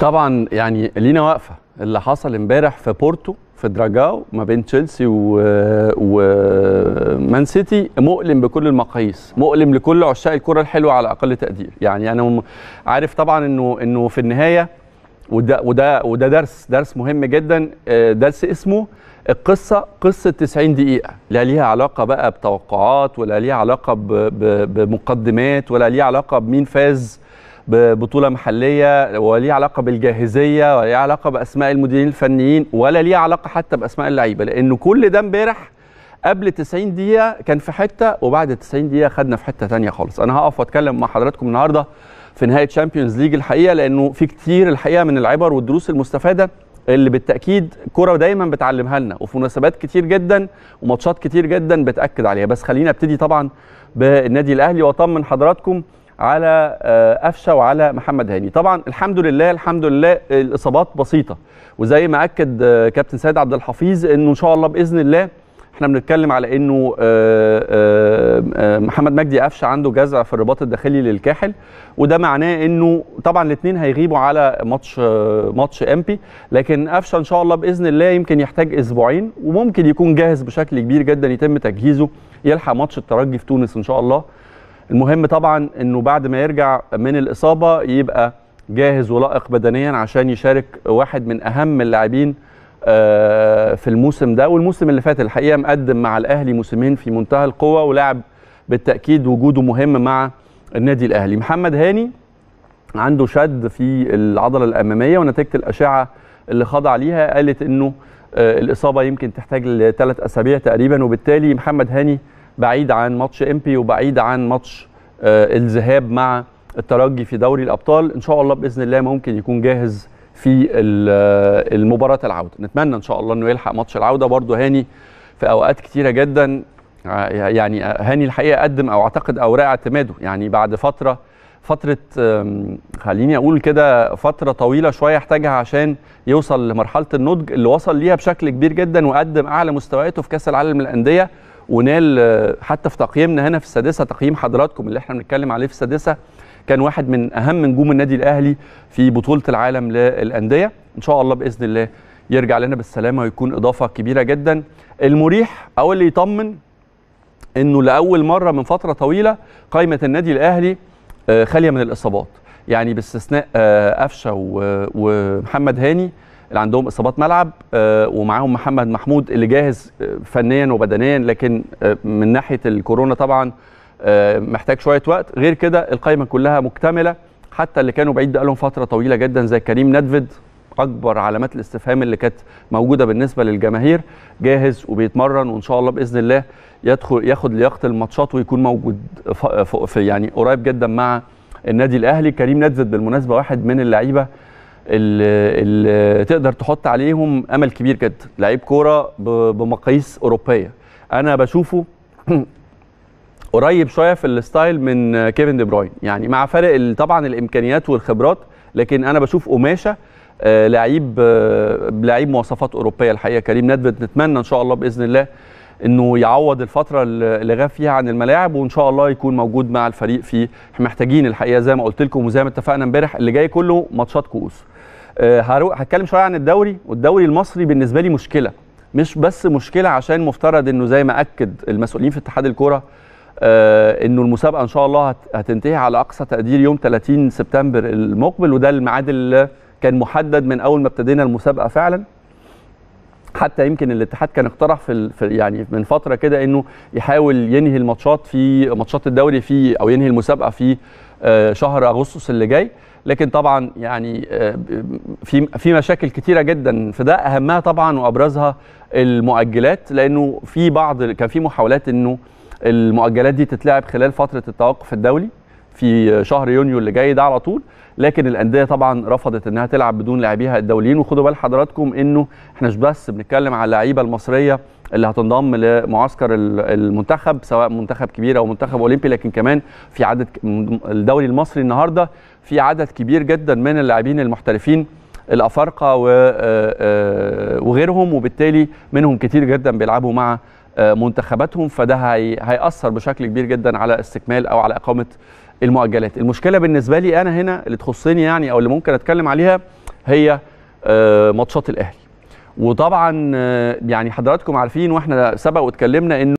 طبعا يعني لينا وقفه اللي حصل امبارح في بورتو في دراجاو ما بين تشيلسي ومان و... سيتي مؤلم بكل المقاييس مؤلم لكل عشاق الكره الحلوه على اقل تقدير يعني انا عارف طبعا انه انه في النهايه وده وده وده درس درس مهم جدا آه، درس اسمه القصه قصه 90 دقيقه لا ليها علاقه بقى بتوقعات ولا ليها علاقه بمقدمات ولا ليها علاقه بمين فاز ببطوله محليه وليه علاقه بالجاهزيه وليه علاقه باسماء المديرين الفنيين ولا ليه علاقه حتى باسماء اللعيبه لان كل ده امبارح قبل 90 دقيقه كان في حته وبعد 90 دقيقه خدنا في حته ثانيه خالص انا هقف واتكلم مع حضراتكم النهارده في نهايه تشامبيونز ليج الحقيقه لانه في كتير الحقيقه من العبر والدروس المستفاده اللي بالتاكيد كره دايما بتعلمها لنا وفي مناسبات كتير جدا وماتشات كتير جدا بتاكد عليها بس خلينا ابتدي طبعا بالنادي الاهلي واطمن حضراتكم على قفشه آه، وعلى محمد هاني طبعا الحمد لله الحمد لله الاصابات بسيطه وزي ما اكد آه، كابتن سيد عبد الحفيظ انه ان شاء الله باذن الله احنا بنتكلم على انه آه، محمد مجدي قفشه عنده جزع في الرباط الداخلي للكاحل وده معناه انه طبعا الاثنين هيغيبوا على ماتش ماتش امبي لكن قفشه ان شاء الله باذن الله يمكن يحتاج اسبوعين وممكن يكون جاهز بشكل كبير جدا يتم تجهيزه يلحق ماتش الترجي في تونس ان شاء الله المهم طبعا انه بعد ما يرجع من الاصابه يبقى جاهز ولائق بدنيا عشان يشارك واحد من اهم اللاعبين آه، في الموسم ده والموسم اللي فات الحقيقه مقدم مع الاهلي موسمين في منتهى القوه ولاعب بالتاكيد وجوده مهم مع النادي الاهلي محمد هاني عنده شد في العضله الاماميه ونتيجه الاشعه اللي خضع ليها قالت انه آه، الاصابه يمكن تحتاج لثلاث اسابيع تقريبا وبالتالي محمد هاني بعيد عن ماتش امبي وبعيد عن ماتش آه، الذهاب مع الترجي في دوري الابطال ان شاء الله باذن الله ممكن يكون جاهز في آه، المباراه العوده نتمنى ان شاء الله انه يلحق ماتش العوده برده هاني في اوقات كتيره جدا آه، يعني هاني الحقيقه قدم او اعتقد اوراق اعتماده يعني بعد فتره فتره خليني اقول كده فتره طويله شويه احتاجها عشان يوصل لمرحله النضج اللي وصل ليها بشكل كبير جدا وقدم اعلى مستوياته في كاس العالم للانديه ونال آه، حتى في تقييمنا هنا في السادسه تقييم حضراتكم اللي احنا بنتكلم عليه في السادسه كان واحد من اهم نجوم النادي الاهلي في بطوله العالم للانديه ان شاء الله باذن الله يرجع لنا بالسلامه ويكون اضافه كبيره جدا المريح او اللي يطمن انه لاول مره من فتره طويله قائمه النادي الاهلي آه، خاليه من الاصابات يعني باستثناء آه، قفشه ومحمد هاني اللي عندهم اصابات ملعب آه، ومعاهم محمد محمود اللي جاهز آه، فنيا وبدنيا لكن آه، من ناحيه الكورونا طبعا محتاج شويه وقت غير كده القائمه كلها مكتمله حتى اللي كانوا بعيد بقالهم فتره طويله جدا زي كريم ندفد اكبر علامات الاستفهام اللي كانت موجوده بالنسبه للجماهير جاهز وبيتمرن وان شاء الله باذن الله يدخل ياخد لياقه الماتشات ويكون موجود في يعني قريب جدا مع النادي الاهلي كريم ندفد بالمناسبه واحد من اللعيبه اللي تقدر تحط عليهم امل كبير جدا لعيب كوره بمقاييس اوروبيه انا بشوفه قريب شويه في الستايل من كيفن دي بروين يعني مع فرق طبعا الامكانيات والخبرات لكن انا بشوف قماشه آه، لعيب آه، لعيب مواصفات اوروبيه الحقيقه كريم ندفد نتمنى ان شاء الله باذن الله انه يعوض الفتره اللي غاب فيها عن الملاعب وان شاء الله يكون موجود مع الفريق في محتاجين الحقيقه زي ما قلت لكم وزي ما اتفقنا امبارح اللي جاي كله ماتشات كؤوس آه، هتكلم شويه عن الدوري والدوري المصري بالنسبه لي مشكله مش بس مشكله عشان مفترض انه زي ما اكد المسؤولين في اتحاد الكوره آه انه المسابقه ان شاء الله هتنتهي على اقصى تقدير يوم 30 سبتمبر المقبل وده الميعاد اللي كان محدد من اول ما ابتدينا المسابقه فعلا حتى يمكن الاتحاد كان اقترح في يعني من فتره كده انه يحاول ينهي الماتشات في ماتشات الدوري في او ينهي المسابقه في آه، شهر اغسطس اللي جاي لكن طبعا يعني آه، في في مشاكل كتيره جدا في ده اهمها طبعا وابرزها المؤجلات لانه في بعض كان في محاولات انه المؤجلات دي تتلعب خلال فتره التوقف الدولي في شهر يونيو اللي جاي ده على طول لكن الانديه طبعا رفضت انها تلعب بدون لاعبيها الدوليين وخدوا بال حضراتكم انه احنا مش بس بنتكلم على اللعيبه المصريه اللي هتنضم لمعسكر المنتخب سواء منتخب كبير او منتخب اولمبي لكن كمان في عدد الدوري المصري النهارده في عدد كبير جدا من اللاعبين المحترفين الافارقه آه، آه، وغيرهم وبالتالي منهم كتير جدا بيلعبوا مع آه، منتخباتهم فده هيأثر بشكل كبير جدا على استكمال او على اقامه المؤجلات المشكله بالنسبه لي انا هنا اللي تخصني يعني او اللي ممكن اتكلم عليها هي آه، ماتشات الاهلي وطبعا آه، يعني حضراتكم عارفين واحنا سبق واتكلمنا انه